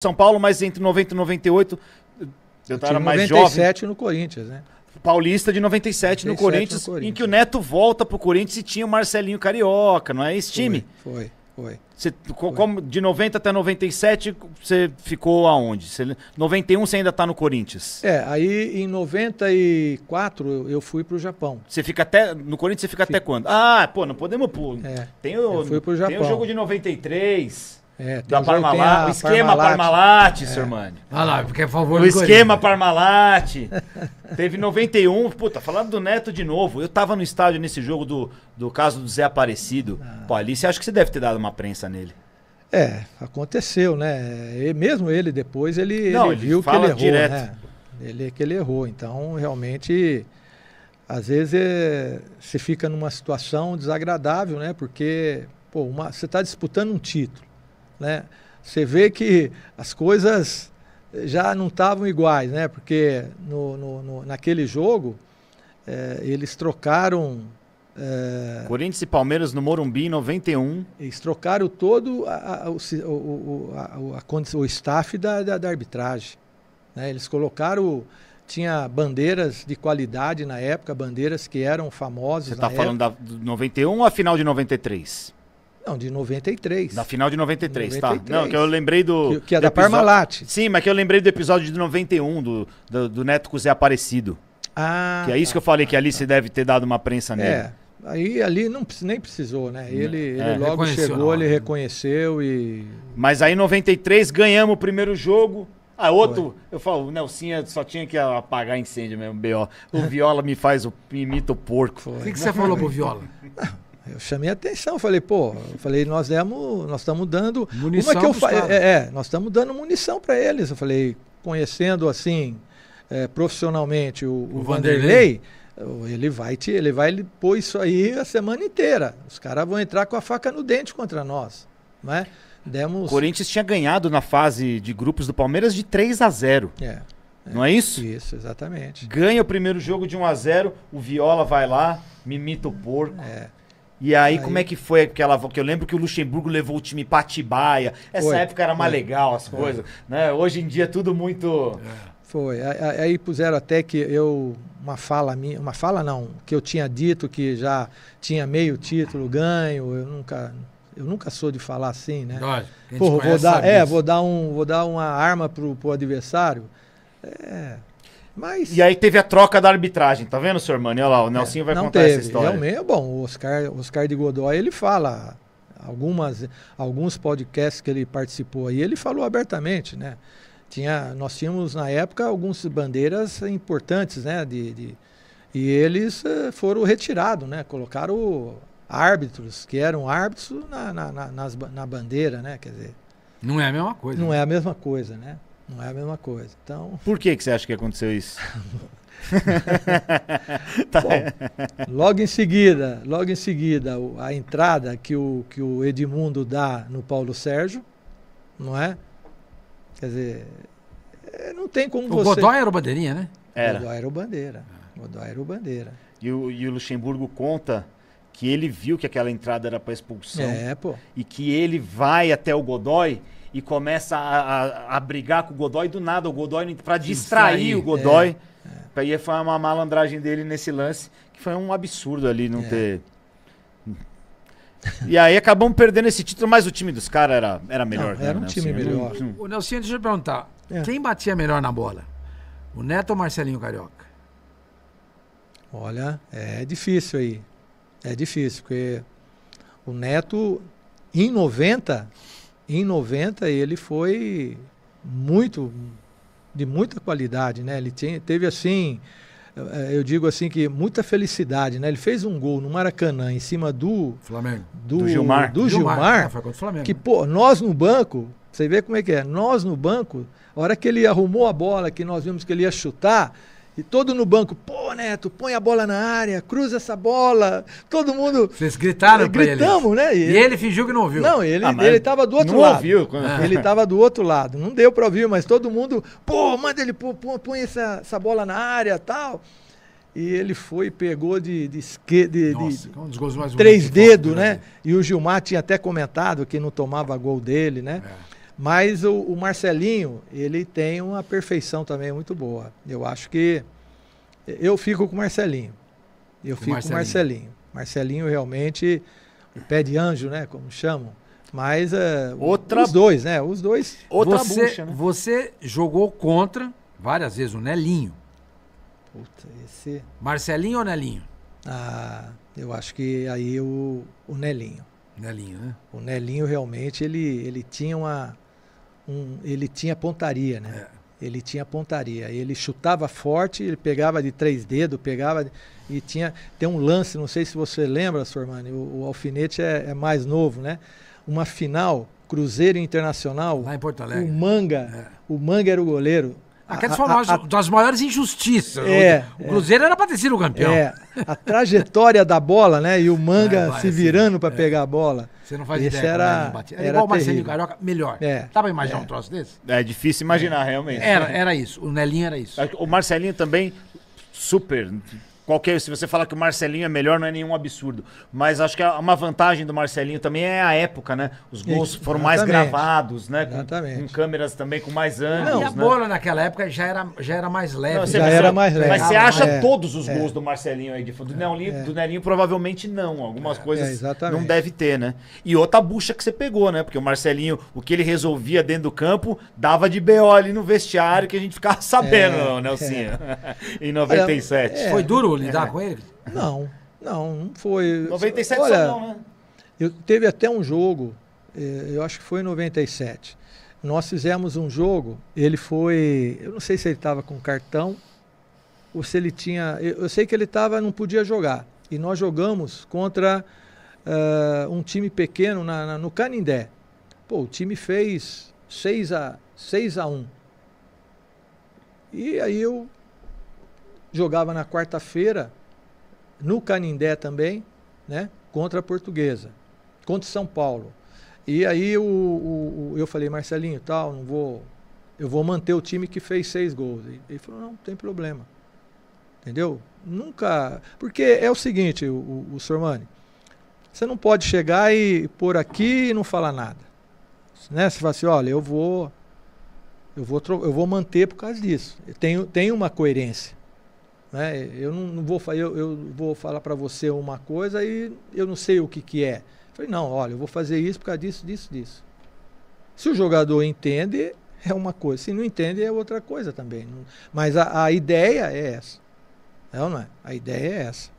São Paulo, mas entre 90 e 98 eu tava mais 97 jovem. no Corinthians, né? Paulista de 97, 97 no, Corinthians, no, Corinthians, em que o Neto volta pro Corinthians e tinha o Marcelinho Carioca, não é esse time? Foi, foi. foi. Você, foi. Como, de 90 até 97, você ficou aonde? Você, 91 você ainda tá no Corinthians. É, aí em 94 eu fui pro Japão. Você fica até. No Corinthians você fica, fica. até quando? Ah, pô, não podemos pôr. É, tem o, eu fui pro Japão. Tem o jogo de 93. É, da Parmalat, o esquema Parmalat, Parmalat é. Mano. Ah lá, porque é favor O esquema Parmalat. Teve 91. Puta, falando do Neto de novo. Eu tava no estádio nesse jogo do, do caso do Zé Aparecido. Ah. Pô, ali você acha que você deve ter dado uma prensa nele. É, aconteceu, né? E mesmo ele depois, ele, Não, ele viu ele que ele errou. Né? Ele é que ele errou. Então, realmente, às vezes é, fica numa situação desagradável, né? Porque, pô, você está disputando um título né? Você vê que as coisas já não estavam iguais, né? Porque no, no, no naquele jogo é, eles trocaram. É, Corinthians e Palmeiras no Morumbi em 91. Eles trocaram todo a, a, o, o, a, o, o staff da, da, da arbitragem. Né? Eles colocaram tinha bandeiras de qualidade na época, bandeiras que eram famosas. Você está falando época. da 91 ou a final de 93? Não, de 93. Na final de 93, 93. tá. Não, que eu lembrei do. Que, que é da Parmalat. Sim, mas que eu lembrei do episódio de 91, do, do, do Neto Cusé Aparecido. Ah. Que é isso tá. que eu falei, que ali se deve ter dado uma prensa nele. É. Aí ali não, nem precisou, né? Ele, é. ele logo chegou, ele né? reconheceu e. Mas aí em 93 ganhamos o primeiro jogo. Ah, outro, Foi. eu falo, o Nelsinha só tinha que apagar incêndio mesmo, B.O. O Viola me faz, o, imita o porco. O que, que você falou pro Viola? Eu chamei a atenção, falei, pô, falei, nós demos, nós estamos dando munição uma que eu fa... é, é, nós estamos dando munição para eles. Eu falei, conhecendo assim é, profissionalmente o, o, o Vanderlei, Vanderlei, ele vai te, ele vai ele pôr isso aí a semana inteira. Os caras vão entrar com a faca no dente contra nós, né? Demos... O Corinthians tinha ganhado na fase de grupos do Palmeiras de 3 a 0. É, é. Não é isso? Isso, exatamente. Ganha o primeiro jogo de 1 a 0 o Viola vai lá, mimita imita o porco. É. E aí, aí, como é que foi aquela. Que eu lembro que o Luxemburgo levou o time pra Atibaia. Essa foi, época era mais foi. legal as é. coisas. É. Né? Hoje em dia tudo muito. É. Foi. Aí, puseram até que eu. Uma fala minha. Uma fala não. Que eu tinha dito que já tinha meio título ganho. Eu nunca. Eu nunca sou de falar assim, né? Lógico, Porra, vou dar, é, vou dar um, vou dar uma arma pro, pro adversário. É, mas... E aí teve a troca da arbitragem, tá vendo, senhor Mano? Olha lá, o Nelson é, vai contar teve. essa história. Realmente, é bom, o Oscar, Oscar de Godoy, ele fala, algumas, alguns podcasts que ele participou aí, ele falou abertamente, né? Tinha, nós tínhamos na época algumas bandeiras importantes, né? De, de e eles eh, foram retirados, né? Colocaram árbitros, que eram árbitros na, na, na, nas, na bandeira, né? Quer dizer... Não é a mesma coisa. Não né? é a mesma coisa, né? Não é a mesma coisa. Então. Por que, que você acha que aconteceu isso? tá. Bom, logo em seguida, logo em seguida, a entrada que o, que o Edmundo dá no Paulo Sérgio, não é? Quer dizer, é, não tem como o você. O Godoy era o bandeirinha, né? Era. Godoy era o bandeira. Godoy era o bandeira. E o, e o Luxemburgo conta que ele viu que aquela entrada era para expulsão. É, pô. E que ele vai até o Godoy e começa a, a, a brigar com o Godoy do nada, o Godoy para distrair, o Godoy. É. ir é. foi uma malandragem dele nesse lance, que foi um absurdo ali não é. ter. E aí acabamos perdendo esse título, mas o time dos caras era, era melhor. Não, né, era um Nelson? time melhor. O, o Nelson, deixa eu perguntar: é. quem batia melhor na bola? O Neto ou o Marcelinho Carioca? Olha, é difícil aí. É difícil, porque o Neto, em 90, em 90 ele foi muito de muita qualidade, né? Ele tinha, teve assim, eh, eu digo assim que muita felicidade, né? Ele fez um gol no Maracanã em cima do Flamengo, do, do Gilmar, do Gilmar, Gilmar ah, que né? pô, nós no banco, você vê como é que é, nós no banco, a hora que ele arrumou a bola, que nós vimos que ele ia chutar, e todo no banco, pô, Neto, põe a bola na área, cruza essa bola. Todo mundo. Vocês gritaram é, pra gritamos, ele? né? E, e ele, fingiu que não ouviu. Não, ele, ah, ele tava do outro não lado. ouviu. Quando... Ele tava do outro lado. Não deu pra ouvir, mas todo mundo, pô, manda ele, pô, põe essa, essa bola na área tal. E ele foi, pegou de, de esquerda. De, Nossa, de, é mais três dedos, né? né? E o Gilmar tinha até comentado que não tomava gol dele, né? É. Mas o, o, Marcelinho, ele tem uma perfeição também muito boa. Eu acho que. Eu fico com o Marcelinho. Eu fico Marcelinho. com o Marcelinho. Marcelinho realmente. O pé de anjo, né? Como chamam. Mas. Uh, outra, os dois, né? Os dois. Outra você, bucha, né? Você jogou contra várias vezes o Nelinho. Puta, esse. Marcelinho ou Nelinho? Ah, eu acho que aí o, o Nelinho. Nelinho, né? O Nelinho realmente ele, ele tinha uma um, ele tinha pontaria, né? É. Ele tinha pontaria. Ele chutava forte, ele pegava de três dedos, pegava e tinha tem um lance, não sei se você lembra, Sormani, o, o alfinete é, é, mais novo, né? Uma final Cruzeiro Internacional. Lá em Porto Alegre. O Manga, é. o Manga era o goleiro. Aquelas a, a, das maiores injustiças. É, o, é. Cruzeiro é, era para ter sido campeão. É, a trajetória da bola, né? E o manga é, se virando assim, para é. pegar a bola. Você não faz Esse ideia. Era, é, batia. era, era igual o Marcelinho Carioca, melhor. É, Dá pra imaginar é. um troço desse? É difícil imaginar, é. realmente. Era, era isso. O Nelinho era isso. O Marcelinho também, super, qualquer. Se você falar que o Marcelinho é melhor, não é nenhum absurdo. Mas acho que uma vantagem do Marcelinho também é a época, né? Os gols foram mais gravados, né? Exatamente. Com, com câmeras também com mais anos. Não, e a né? bola naquela época já era, já era mais leve. Não, já era mais leve. Mas você acha é, todos os é. gols do Marcelinho aí de fundo? Do, é. é. do Nelinho provavelmente não. Algumas é, coisas não deve ter, né? E outra bucha que você pegou, né? Porque o Marcelinho, o que ele resolvia dentro do campo, dava de BO ali no vestiário que a gente ficava sabendo, é, Nelsinha. em 97. Foi duro lidar é. com ele? Não, não, não foi. 97 Olha, não, né? Eu, teve até um jogo, é, eu acho que foi em 97. Nós fizemos um jogo, ele foi. Eu não sei se ele estava com cartão ou se ele tinha. Eu, eu sei que ele estava, não podia jogar. E nós jogamos contra uh, um time pequeno na, na, no Canindé. Pô, o time fez 6 a, 6 a 1. E aí eu jogava na quarta-feira no Canindé também, né? Contra a Portuguesa, contra São Paulo. E aí o, o, o eu falei, Marcelinho, tal, não vou. Eu vou manter o time que fez seis gols. E ele falou, não, não tem problema. Entendeu? Nunca. Porque é o seguinte, o, o, o Sormani, você não pode chegar e pôr aqui e não falar nada. Né? Você fala assim, olha, eu vou. Eu vou, eu vou manter por causa disso. Tem, tem uma coerência. Né? Eu não, não vou eu, eu vou falar para você uma coisa e eu não sei o que, que é. Eu falei, não, olha, eu vou fazer isso por causa disso, disso, disso. Se o jogador entende, é uma coisa. Se não entende, é outra coisa também. Mas a, a ideia é essa. É ou não é? A ideia é essa.